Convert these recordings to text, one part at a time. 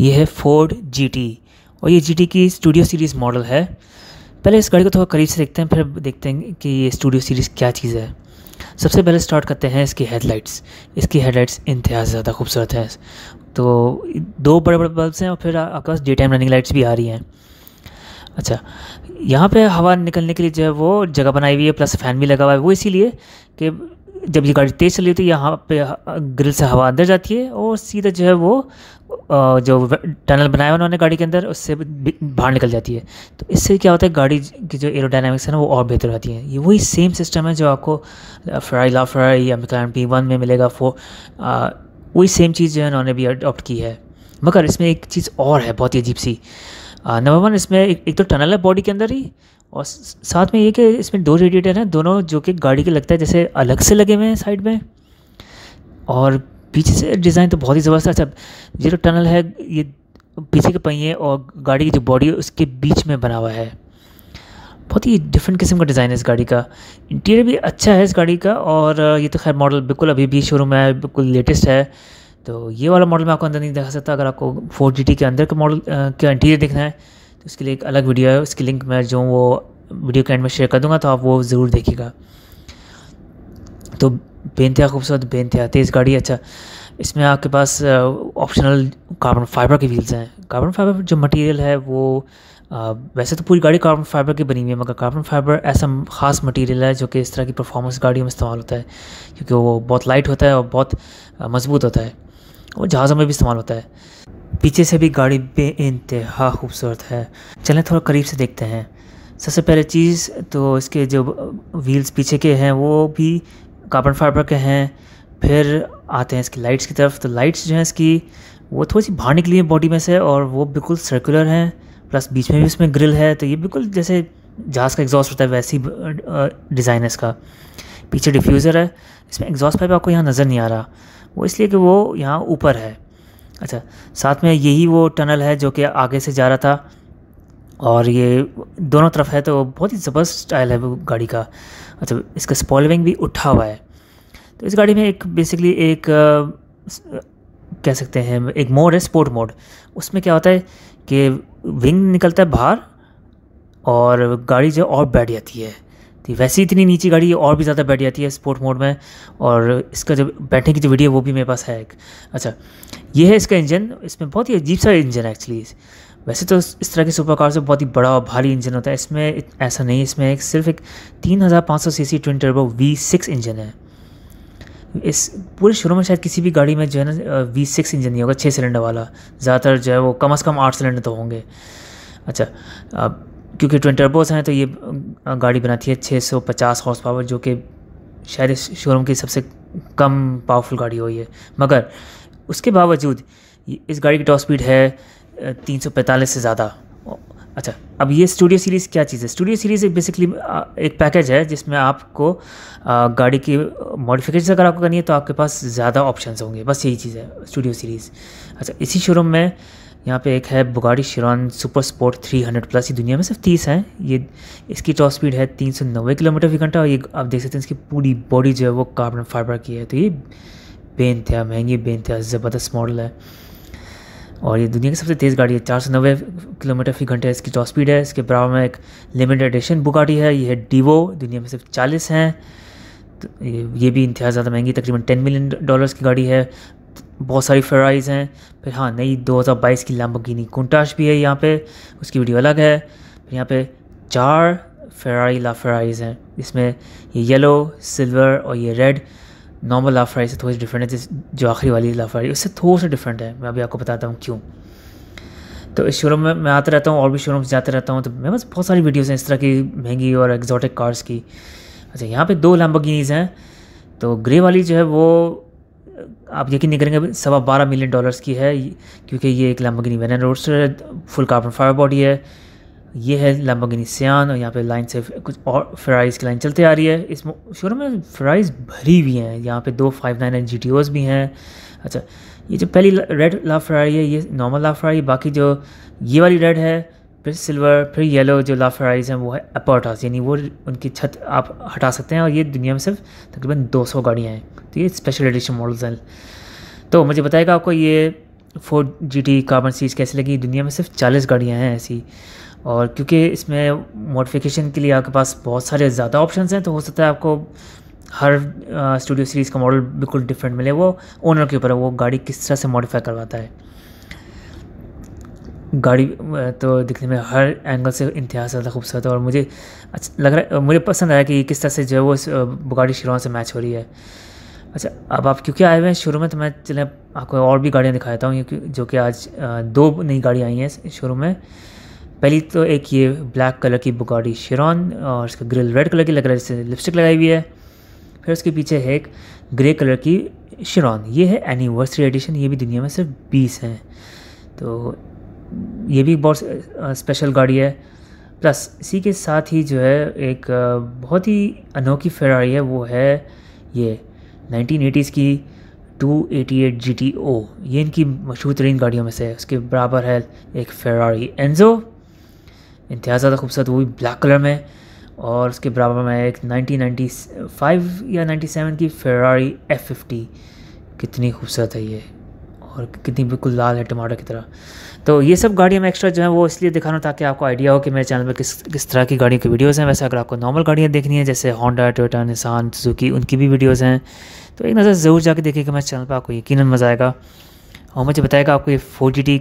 ये है फोर्ड जी और ये जी की स्टूडियो सीरीज़ मॉडल है पहले इस गाड़ी को थोड़ा करीब से देखते हैं फिर देखते हैं कि ये स्टूडियो सीरीज़ क्या चीज़ है सबसे पहले स्टार्ट करते हैं इसकी हेडलाइट्स इसकी हेडलाइट्स इंतहा ज़्यादा खूबसूरत है तो दो बड़े बड़े बल्ब हैं और फिर आपके पास डे टाइम रनिंग लाइट्स भी आ रही हैं अच्छा यहाँ पे हवा निकलने के लिए जो है वो जगह बनाई हुई है प्लस फ़ैन भी लगा हुआ है वो इसीलिए कि जब ये गाड़ी तेज़ चली है यहाँ पे ग्रिल से हवा अंदर जाती है और सीधा जो है वो जो टनल बनाया उन्होंने गाड़ी के अंदर उससे बाहर निकल जाती है तो इससे क्या होता है गाड़ी की जो एरोडाइनमिक्स है ना वो और बेहतर होती है ये वही सेम सिस्टम है जो आपको फ्राई ला फ्राई या मिकलान पी वन में मिलेगा फो वही सेम चीज़ जो है उन्होंने भी अडॉप्ट की है मगर इसमें एक चीज़ और है बहुत ही अजीब सी नंबर वन इसमें एक, एक तो टनल है बॉडी के अंदर ही और साथ में ये कि इसमें दो रेडिएटर हैं दोनों जो कि गाड़ी के लगता है जैसे अलग से लगे हुए हैं साइड में और पीछे से डिज़ाइन तो बहुत ही ज़बरदस्त अच्छा ये जो टनल है ये पीछे के पहिए और गाड़ी की जो बॉडी है उसके बीच में बना हुआ है बहुत ही डिफरेंट किस्म का डिज़ाइन है इस गाड़ी का इंटीरियर भी अच्छा है इस गाड़ी का और ये तो खैर मॉडल बिल्कुल अभी भी शोरूम में है बिल्कुल लेटेस्ट है तो ये वाला मॉडल मैं आपको अंदर नहीं दिखा सकता अगर आपको फोर के अंदर का मॉडल का इंटीरियर देखना है तो इसके लिए एक अलग वीडियो है उसकी लिंक मैं जो वो वीडियो के एंड में शेयर कर दूंगा तो आप वो ज़रूर देखिएगा तो बेनतिया खूबसूरत बेनतिया तेज़ गाड़ी अच्छा इसमें आपके पास ऑप्शनल कार्बन फाइबर के व्हील्स हैं कार्बन फाइबर जो मटेरियल है वो आ, वैसे तो पूरी गाड़ी कार्बन फाइबर की बनी हुई है मगर कार्बन फाइबर ऐसा ख़ास मटेरियल है जो कि इस तरह की परफॉर्मेंस गाड़ियों में इस्तेमाल होता है क्योंकि वो बहुत लाइट होता है और बहुत मज़बूत होता है और जहाज़ों में भी इस्तेमाल होता है पीछे से भी गाड़ी बेानतहा खूबसूरत है चलें थोड़ा करीब से देखते हैं सबसे पहले चीज़ तो इसके जो व्हील्स पीछे के हैं वो भी कार्बन फाइबर के हैं फिर आते हैं इसकी लाइट्स की तरफ तो लाइट्स जो हैं इसकी वो थोड़ी सी बाहर निकली है बॉडी में से और वो बिल्कुल सर्कुलर हैं प्लस बीच में भी इसमें ग्रिल है तो ये बिल्कुल जैसे जहाज़ का एग्जॉस्ट होता है वैसी डिज़ाइन है इसका पीछे डिफ्यूज़र है इसमें एग्जॉस्ट पाइप आपको यहाँ नज़र नहीं आ रहा वो इसलिए कि वो यहाँ ऊपर है अच्छा साथ में यही वो टनल है जो कि आगे से जा रहा था और ये दोनों तरफ है तो बहुत ही ज़बरदस्त स्टाइल है वो गाड़ी का अच्छा इसका स्पॉलविंग भी उठा हुआ है तो इस गाड़ी में एक बेसिकली एक कह सकते हैं एक मोड है स्पोर्ट मोड उसमें क्या होता है कि विंग निकलता है बाहर और गाड़ी जो और बैठ जाती है थी वैसे इतनी नीचे गाड़ी और भी ज़्यादा बैठ जाती है स्पोर्ट मोड में और इसका जो बैठने की जो वीडियो वो भी मेरे पास है एक अच्छा ये है इसका इंजन इसमें बहुत ही अजीब सा इंजन है एक्चुअली वैसे तो इस तरह के सुपर कार से बहुत ही बड़ा और भारी इंजन होता है इसमें ऐसा नहीं इसमें एक सिर्फ एक तीन हज़ार पाँच सौ C C twin turbo V six engine है इस पूरे शुरू में शायद किसी भी गाड़ी में जो है ना वी सिक्स इंजन नहीं होगा छः सिलेंडर वाला ज़्यादातर जो है वो कम अज़ कम आठ सिलेंडर तो होंगे अच्छा अब क्योंकि ट्विन टर्बोस हैं तो ये गाड़ी बनाती है 650 हॉर्स पावर जो कि शायद इस शोरूम की सबसे कम पावरफुल गाड़ी हो है मगर उसके बावजूद इस गाड़ी की टॉप स्पीड है 345 से ज़्यादा अच्छा अब ये स्टूडियो सीरीज़ क्या चीज़ है स्टूडियो सीरीज़ एक बेसिकली एक पैकेज है जिसमें आपको गाड़ी की मॉडिफिकेशन अगर आपको करनी है तो आपके पास ज़्यादा ऑप्शंस होंगे बस यही चीज़ है स्टूडियो सीरीज़ अच्छा इसी शोरूम में यहाँ पे एक है Bugatti Chiron super sport 300 plus ये दुनिया में सिर्फ तीस हैं ये इसकी टॉप स्पीड है तीन सौ नब्बे किलोमीटर फी घंटा और ये आप देख सकते हैं इसकी पूरी बॉडी जो है वो कार्बन फाइबर की है तो ये बेनत्या महंगी बेनत्या ज़बरदस्त मॉडल है और ये दुनिया की सबसे तेज़ गाड़ी है चार सौ नब्बे किलोमीटर फी घंटे इसकी टॉप स्पीड है इसके बराबर में एक लिमिटेड एडिशन बुगाड़ी है ये है डिवो दुनिया में सिर्फ चालीस हैं तो ये भी इंतहा ज़्यादा महंगी तकरीबन टेन मिलियन डॉलर्स की गाड़ी है बहुत सारी फ्राइज़ हैं फिर हाँ नई 2022 की लैम्बोर्गिनी कुंटाश भी है यहाँ पे उसकी वीडियो अलग है फिर यहाँ पे चार फ़रारी ला हैं इसमें ये येलो सिल्वर और ये रेड नॉर्मल ला से थोड़ी सी डिफरेंट है जो आखिरी वाली ला उससे थोड़ा सा डिफरेंट है मैं अभी आपको बताता हूँ क्यों तो इस शोरूम में मैं आता रहता हूँ और भी शोरूम से जाते रहता हूँ तो मेरे पास बहुत सारी वीडियोज़ हैं इस तरह की महंगी और एक्जॉटिक कार्स की अच्छा यहाँ पर दो लैम्बोगिनीज़ हैं तो ग्रे वाली जो है वो आप यकीन नहीं करेंगे सवा बारह मिलियन डॉलर्स की है क्योंकि ये एक लम्बगिनी वेनन रोडस्टर है फुल कार्बन फायर बॉडी है ये है लम्बगिनी सियान और यहाँ पे लाइन से कुछ और फ्राइज़ की लाइन चलते आ रही है इस शोरूम में फ्राइज़ भरी हुई हैं यहाँ पे दो five nine N G T भी हैं अच्छा ये जो पहली रेड ला फ्राई है ये नॉर्मल ला फ्राई बाकी जो ये वाली रेड है फिर सिल्वर फिर येलो जो लाफराइज हैं वो है अपोटास यानी वो उनकी छत आप हटा सकते हैं और ये दुनिया में सिर्फ तकरीबन 200 गाड़ियाँ हैं तो ये स्पेशल एडिशन मॉडल्स हैं तो मुझे बताएगा आपको ये four G T carbon series कैसे लगी दुनिया में सिर्फ चालीस गाड़ियाँ हैं ऐसी और क्योंकि इसमें मॉडिफिकेशन के लिए आपके पास बहुत सारे ज़्यादा ऑप्शन हैं तो हो सकता है आपको हर स्टूडियो सीरीज़ का मॉडल बिल्कुल डिफरेंट मिले वो ओनर के ऊपर है वो गाड़ी किस तरह से मॉडिफाई करवाता है गाड़ी तो दिखने में हर एंगल से इंतहास ज़्यादा खूबसूरत है और मुझे अच्छा लग रहा है मुझे पसंद आया कि किस तरह से जो है वो गाड़ी शुरुआत से मैच हो रही है अच्छा अब आप क्योंकि आए हुए हैं शुरू में तो मैं चले आपको और भी गाड़ियाँ दिखाता हूँ जो कि आज दो नई गाड़ियाँ आई हैं शुरू में पहली तो एक ये ब्लैक कलर की बुगाड़ी शिरॉन और इसका ग्रिल रेड कलर की लग रहा है जिससे लिपस्टिक लगाई हुई है फिर उसके पीछे है एक ग्रे कलर की शिरॉन ये है एनिवर्सरी एडिशन ये भी दुनिया में सिर्फ बीस हैं तो ये भी बहुत स्पेशल गाड़ी है प्लस इसी के साथ ही जो है एक बहुत ही अनोखी फेरारी है वो है ये नाइनटीन एटीज़ की two eighty eight G T O ये इनकी मशहूर तरीन गाड़ियों में से है उसके बराबर है एक फेरारी एनजो इंतहा ज़्यादा खूबसूरत वो भी ब्लैक कलर में और उसके बराबर में एक 1995 या 97 की फेरारी फिफ्टी कितनी खूबसूरत है ये और कितनी बिल्कुल लाल है टमाटर की तरह तो ये सब गाड़ियाँ मैं एक्स्ट्रा जो है वो इसलिए दिखा रहा हूँ ताकि आपको आइडिया हो कि मेरे चैनल पर किस किस तरह की गाड़ियों की वीडियोज़ हैं वैसे अगर आपको नॉर्मल गाड़ियाँ देखनी है जैसे होंडा टोटा निसान सुजुकी उनकी भी वीडियोज़ हैं तो एक नज़र ज़रूर जाके कि मेरे चैनल पर आपको यकीन मज़ा आएगा और मुझे बताएगा आपको ये फोर जी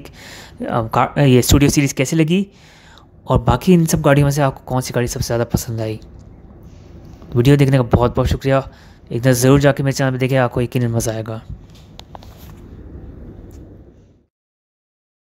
ये स्टूडियो सीरीज़ कैसी लगी और बाकी इन सब गाड़ियों में से आपको कौन सी गाड़ी सबसे ज़्यादा पसंद आई वीडियो देखने का बहुत बहुत शुक्रिया एक नज़र ज़रूर जाके मेरे चैनल पर देखिए आपको यकीन मज़ा आएगा